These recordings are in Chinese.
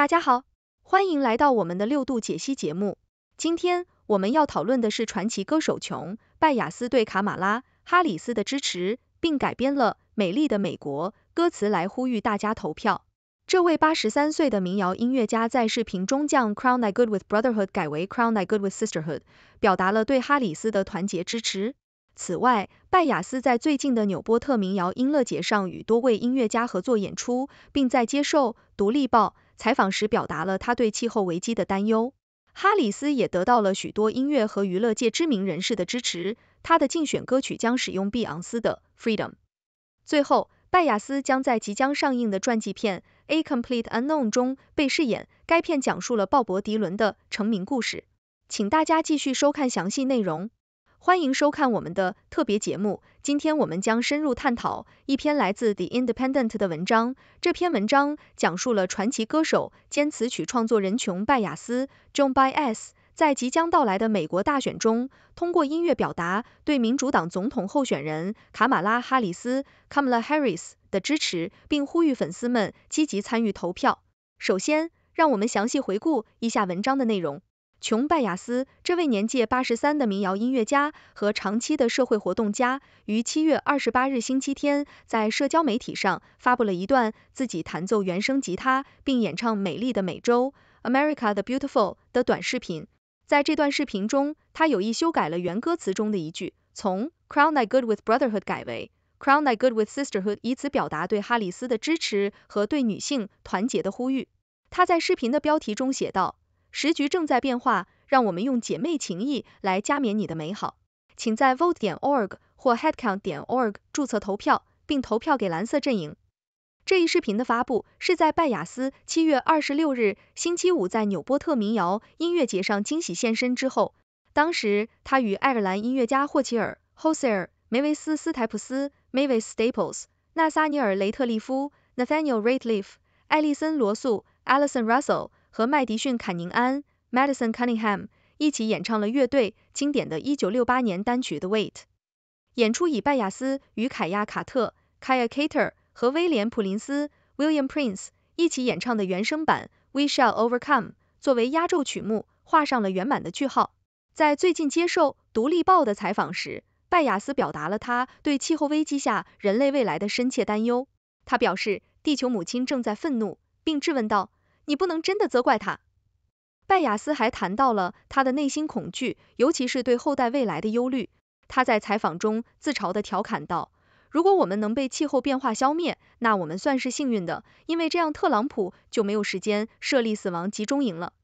大家好，欢迎来到我们的六度解析节目。今天我们要讨论的是传奇歌手琼·拜雅斯对卡马拉·哈里斯的支持，并改编了《美丽的美国》歌词来呼吁大家投票。这位83岁的民谣音乐家在视频中将 “Crown thy good with brotherhood” 改为 “Crown thy good with sisterhood”，表达了对哈里斯的团结支持。此外，拜雅斯在最近的纽波特民谣音乐节上与多位音乐家合作演出，并在接受《独立报》采访时表示了他对气候危机的担忧。哈里斯也得到了许多音乐和娱乐界知名人士的支持，他的竞选歌曲将使用碧昂斯的《Freedom》。最后，拜雅斯将在即将上映的传记片《A Complete Unknown》中被饰演，该片讲述了鲍勃迪伦的成名故事。请大家继续收看详细内容。欢迎收看我们的特别节目。今天，我们将深入探讨一篇来自《The Independent》的文章。这篇文章讲述了传奇歌手兼词曲创作人琼·拜亚斯 （Jon Baez） 在即将到来的美国大选中，通过音乐表达对民主党总统候选人卡马拉·哈里斯 （Kamala Harris） 的支持，并呼吁粉丝们积极参与投票。首先，让我们详细回顾一下文章的内容。琼·拜亚斯，这位年届八十三的民谣音乐家和长期的社会活动家，于七月二十八日星期天，在社交媒体上发布了一段自己弹奏原声吉他并演唱《美丽的美洲》（America the Beautiful） 的短视频。在这段视频中，他有意修改了原歌词中的一句，从 "Crown thy good with brotherhood" 改为 "Crown thy good with sisterhood"，以此表达对哈里斯的支持和对女性团结的呼吁。他在视频的标题中写道。时局正在变化，让我们用姐妹情谊来加冕你的美好。请在 vote. org 或 headcount. org 注册投票，并投票给蓝色阵营。这一视频的发布是在拜雅斯七月二十六日星期五在纽波特民谣音乐节上惊喜现身之后。当时，他与爱尔兰音乐家霍奇尔 （Hosier）、梅维斯·斯台普斯 （Mavis Staples）、纳撒尼尔·雷特利夫 （Nathaniel Rateliff）、艾丽森·罗素 （Alison Russell） 和麦迪逊·坎宁安 （Madison Cunningham） 一起演唱了乐队经典的一九六八年单曲《The w a i t 演出以拜亚斯与凯亚·卡特 （Kaya c a t e r 和威廉·普林斯 （William Prince） 一起演唱的原声版《We Shall Overcome》作为压轴曲目，画上了圆满的句号。在最近接受《独立报》的采访时，拜亚斯表达了他对气候危机下人类未来的深切担忧。他表示：“地球母亲正在愤怒，并质问道。”你不能真的责怪他。拜雅斯还谈到了他的内心恐惧，尤其是对后代未来的忧虑。他在采访中自嘲地调侃道：“如果我们能被气候变化消灭，那我们算是幸运的，因为这样特朗普就没有时间设立死亡集中营了。”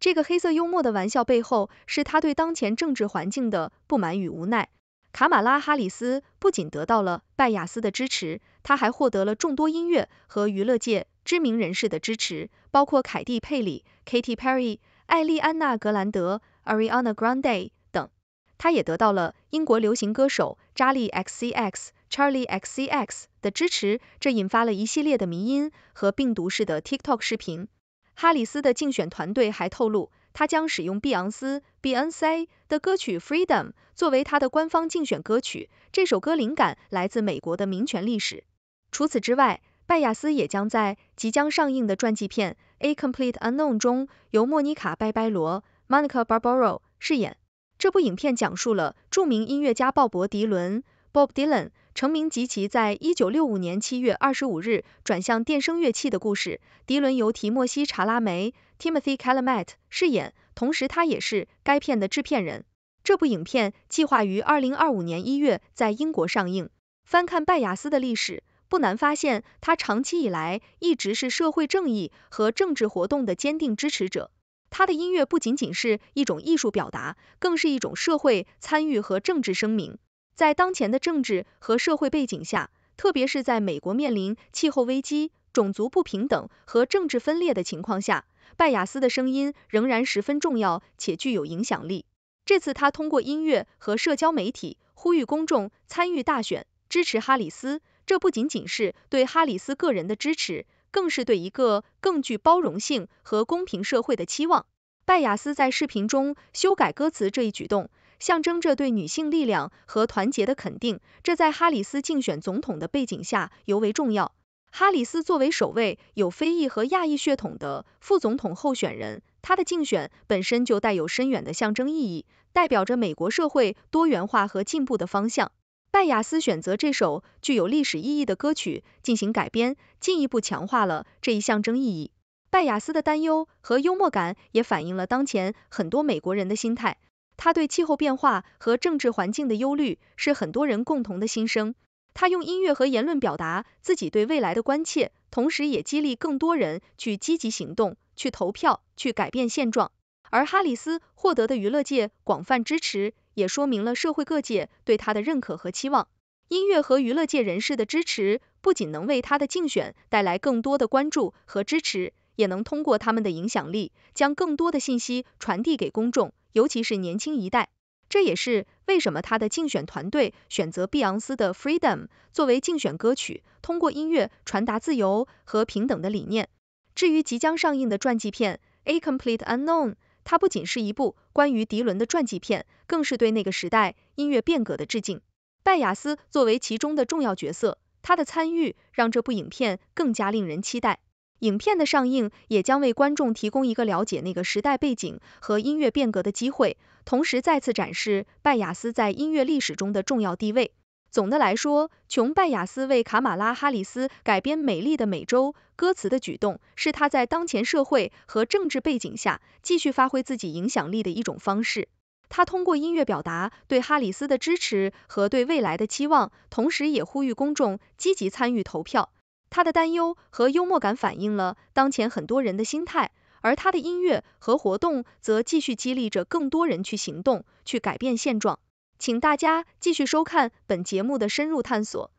这个黑色幽默的玩笑背后是他对当前政治环境的不满与无奈。卡马拉哈里斯不仅得到了拜雅斯的支持。他还获得了众多音乐和娱乐界知名人士的支持，包括凯蒂·佩里 （Katy Perry）、艾丽安娜·格兰德 （Ariana Grande） 等。他也得到了英国流行歌手查理 ·X·C·X（Charlie X C X） 的支持，这引发了一系列的迷因和病毒式的 TikTok 视频。哈里斯的竞选团队还透露，他将使用碧昂斯 b e y o n c 的歌曲《Freedom》作为他的官方竞选歌曲，这首歌灵感来自美国的民权历史。除此之外，拜亚斯也将在即将上映的传记片《A Complete Unknown》中由莫妮卡·拜拜罗 （Monica Barbaro） 饰演。这部影片讲述了著名音乐家鲍勃·迪伦 （Bob Dylan） 成名及其在一九六五年七月二十五日转向电声乐器的故事。迪伦由提莫西·查拉梅 （Timothy c a l a m e t 饰演，同时他也是该片的制片人。这部影片计划于二零二五年一月在英国上映。翻看拜亚斯的历史。不难发现，他长期以来一直是社会正义和政治活动的坚定支持者。他的音乐不仅仅是一种艺术表达，更是一种社会参与和政治声明。在当前的政治和社会背景下，特别是在美国面临气候危机、种族不平等和政治分裂的情况下，拜亚斯的声音仍然十分重要且具有影响力。这次，他通过音乐和社交媒体呼吁公众参与大选，支持哈里斯。这不仅仅是对哈里斯个人的支持，更是对一个更具包容性和公平社会的期望。拜亚斯在视频中修改歌词这一举动，象征着对女性力量和团结的肯定，这在哈里斯竞选总统的背景下尤为重要。哈里斯作为首位有非裔和亚裔血统的副总统候选人，他的竞选本身就带有深远的象征意义，代表着美国社会多元化和进步的方向。拜亚斯选择这首具有历史意义的歌曲进行改编，进一步强化了这一象征意义。拜亚斯的担忧和幽默感也反映了当前很多美国人的心态。他对气候变化和政治环境的忧虑是很多人共同的心声。他用音乐和言论表达自己对未来的关切，同时也激励更多人去积极行动、去投票、去改变现状。而哈里斯获得的娱乐界广泛支持。也说明了社会各界对他的认可和期望。音乐和娱乐界人士的支持不仅能为他的竞选带来更多的关注和支持，也能通过他们的影响力将更多的信息传递给公众，尤其是年轻一代。这也是为什么他的竞选团队选择碧昂斯的《Freedom》作为竞选歌曲，通过音乐传达自由和平等的理念。至于即将上映的传记片《A Complete Unknown》。它不仅是一部关于迪伦的传记片，更是对那个时代音乐变革的致敬。拜雅斯作为其中的重要角色，他的参与让这部影片更加令人期待。影片的上映也将为观众提供一个了解那个时代背景和音乐变革的机会，同时再次展示拜雅斯在音乐历史中的重要地位。总的来说，琼·拜亚斯为卡马拉·哈里斯改编《美丽的美洲》歌词的举动，是他在当前社会和政治背景下继续发挥自己影响力的一种方式。他通过音乐表达对哈里斯的支持和对未来的期望，同时也呼吁公众积极参与投票。他的担忧和幽默感反映了当前很多人的心态，而他的音乐和活动则继续激励着更多人去行动，去改变现状。请大家继续收看本节目的深入探索。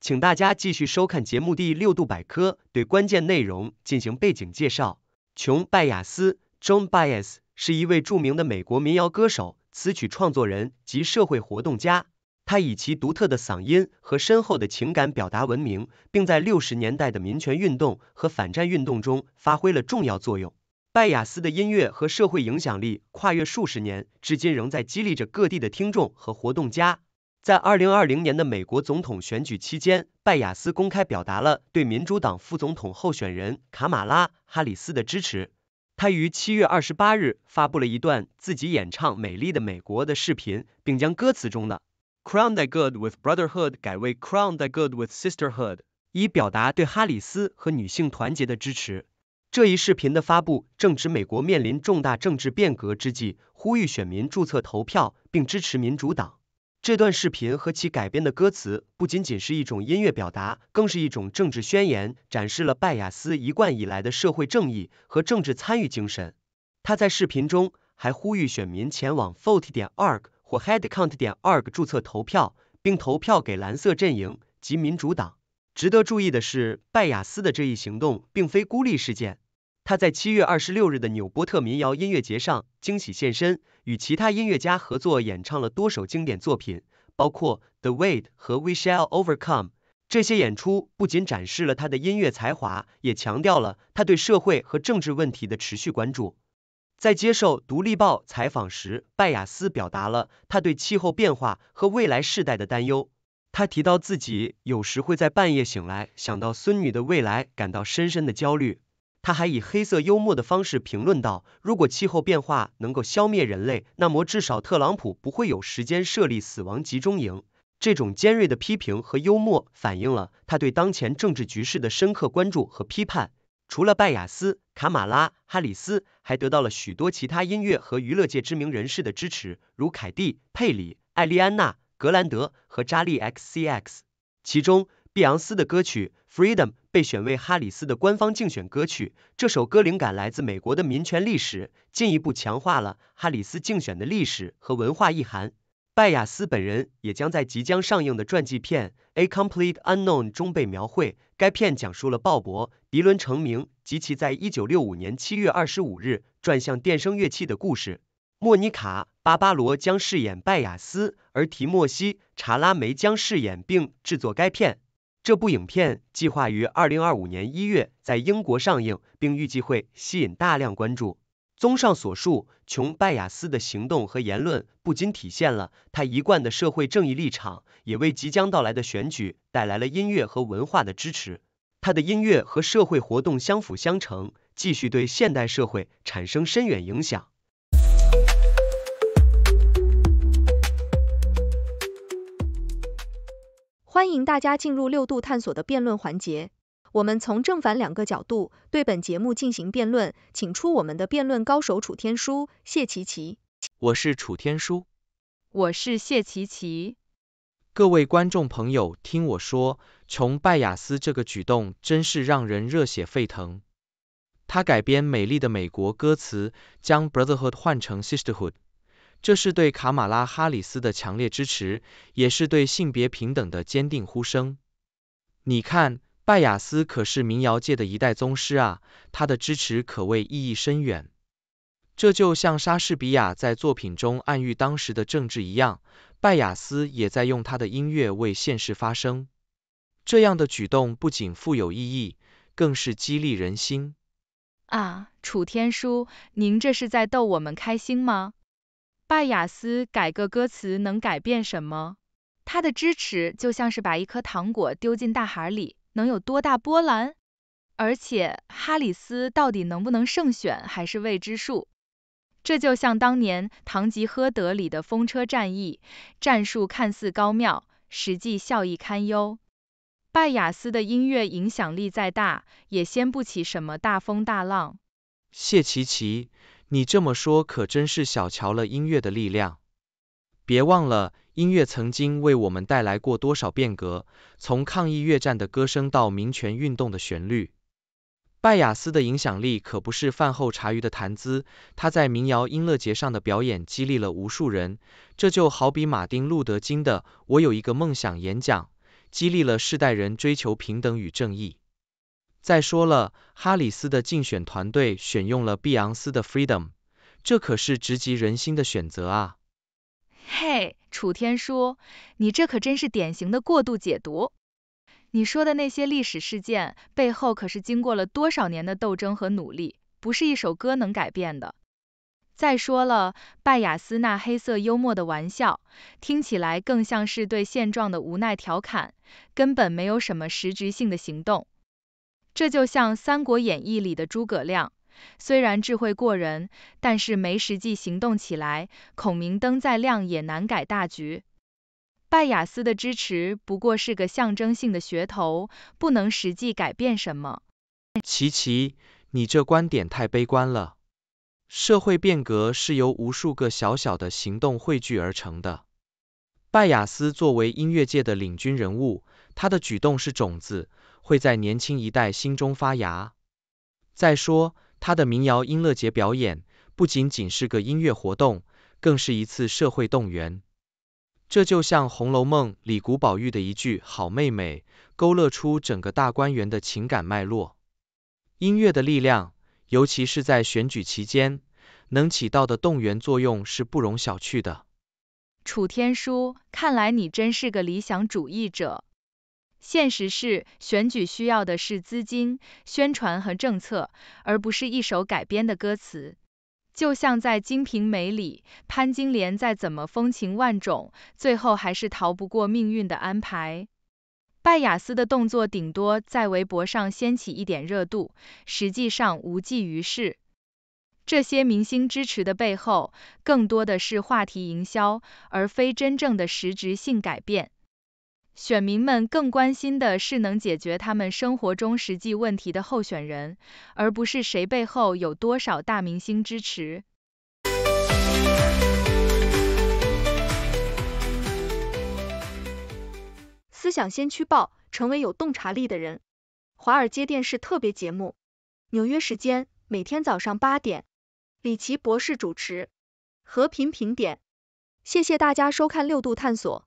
请大家继续收看节目第六度百科对关键内容进行背景介绍。琼·拜亚斯 （John Baez） 是一位著名的美国民谣歌手、词曲创作人及社会活动家。他以其独特的嗓音和深厚的情感表达闻名，并在六十年代的民权运动和反战运动中发挥了重要作用。拜雅斯的音乐和社会影响力跨越数十年，至今仍在激励着各地的听众和活动家。在二零二零年的美国总统选举期间，拜雅斯公开表达了对民主党副总统候选人卡马拉·哈里斯的支持。他于七月二十八日发布了一段自己演唱《美丽的美国》的视频，并将歌词中的。Crown t h t good with brotherhood 改为 Crown t h t good with sisterhood，以表达对哈里斯和女性团结的支持。这一视频的发布正值美国面临重大政治变革之际，呼吁选民注册投票并支持民主党。这段视频和其改编的歌词不仅仅是一种音乐表达，更是一种政治宣言，展示了拜亚斯一贯以来的社会正义和政治参与精神。他在视频中还呼吁选民前往 vote. 点 org。或 headcount. 点 org 注册投票，并投票给蓝色阵营及民主党。值得注意的是，拜雅斯的这一行动并非孤立事件。他在七月二十六日的纽波特民谣音乐节上惊喜现身，与其他音乐家合作演唱了多首经典作品，包括《The Weight》和《We Shall Overcome》。这些演出不仅展示了他的音乐才华，也强调了他对社会和政治问题的持续关注。在接受《独立报》采访时，拜亚斯表达了他对气候变化和未来世代的担忧。他提到自己有时会在半夜醒来，想到孙女的未来，感到深深的焦虑。他还以黑色幽默的方式评论道：“如果气候变化能够消灭人类，那么至少特朗普不会有时间设立死亡集中营。”这种尖锐的批评和幽默反映了他对当前政治局势的深刻关注和批判。除了拜亚斯、卡马拉、哈里斯，还得到了许多其他音乐和娱乐界知名人士的支持，如凯蒂·佩里、艾丽安娜·格兰德和扎利 X C X。其中，碧昂斯的歌曲《Freedom》被选为哈里斯的官方竞选歌曲。这首歌灵感来自美国的民权历史，进一步强化了哈里斯竞选的历史和文化意涵。拜亚斯本人也将在即将上映的传记片《A Complete Unknown》中被描绘。该片讲述了鲍勃·迪伦成名及其在一九六五年七月二十五日转向电声乐器的故事。莫妮卡·巴巴罗将饰演拜亚斯，而提莫西·查拉梅将饰演并制作该片。这部影片计划于二零二五年一月在英国上映，并预计会吸引大量关注。综上所述，琼·拜亚斯的行动和言论不仅体现了他一贯的社会正义立场，也为即将到来的选举带来了音乐和文化的支持。他的音乐和社会活动相辅相成，继续对现代社会产生深远影响。欢迎大家进入六度探索的辩论环节。我们从正反两个角度对本节目进行辩论，请出我们的辩论高手楚天舒、谢琪琪。我是楚天舒，我是谢琪琪。各位观众朋友，听我说，琼拜雅思这个举动真是让人热血沸腾。他改编《美丽的美国》歌词，将 brotherhood 换成 sisterhood，这是对卡马拉哈里斯的强烈支持，也是对性别平等的坚定呼声。你看。拜雅斯可是民谣界的一代宗师啊，他的支持可谓意义深远。这就像莎士比亚在作品中暗喻当时的政治一样，拜雅斯也在用他的音乐为现实发声。这样的举动不仅富有意义，更是激励人心。啊，楚天舒，您这是在逗我们开心吗？拜雅斯改个歌词能改变什么？他的支持就像是把一颗糖果丢进大海里。能有多大波澜？而且哈里斯到底能不能胜选还是未知数。这就像当年《堂吉诃德》里的风车战役，战术看似高妙，实际效益堪忧。拜雅斯的音乐影响力再大，也掀不起什么大风大浪。谢琪琪，你这么说可真是小瞧了音乐的力量。别忘了。音乐曾经为我们带来过多少变革？从抗议越战的歌声到民权运动的旋律，拜雅斯的影响力可不是饭后茶余的谈资。他在民谣音乐节上的表演激励了无数人，这就好比马丁·路德·金的“我有一个梦想”演讲，激励了世代人追求平等与正义。再说了，哈里斯的竞选团队选用了碧昂斯的《Freedom》，这可是直击人心的选择啊！嘿，楚天舒，你这可真是典型的过度解读。你说的那些历史事件，背后可是经过了多少年的斗争和努力，不是一首歌能改变的。再说了，拜雅斯那黑色幽默的玩笑，听起来更像是对现状的无奈调侃，根本没有什么实质性的行动。这就像《三国演义》里的诸葛亮。虽然智慧过人，但是没实际行动起来，孔明灯再亮也难改大局。拜雅斯的支持不过是个象征性的噱头，不能实际改变什么。琪琪，你这观点太悲观了。社会变革是由无数个小小的行动汇聚而成的。拜雅斯作为音乐界的领军人物，他的举动是种子，会在年轻一代心中发芽。再说。他的民谣音乐节表演不仅仅是个音乐活动，更是一次社会动员。这就像《红楼梦》里古宝玉的一句“好妹妹”，勾勒出整个大观园的情感脉络。音乐的力量，尤其是在选举期间，能起到的动员作用是不容小觑的。楚天舒，看来你真是个理想主义者。现实是，选举需要的是资金、宣传和政策，而不是一首改编的歌词。就像在《金瓶梅》里，潘金莲再怎么风情万种，最后还是逃不过命运的安排。拜雅思的动作顶多在微博上掀起一点热度，实际上无济于事。这些明星支持的背后，更多的是话题营销，而非真正的实质性改变。选民们更关心的是能解决他们生活中实际问题的候选人，而不是谁背后有多少大明星支持。思想先驱报，成为有洞察力的人。华尔街电视特别节目，纽约时间每天早上八点，李奇博士主持。和平评点，谢谢大家收看六度探索。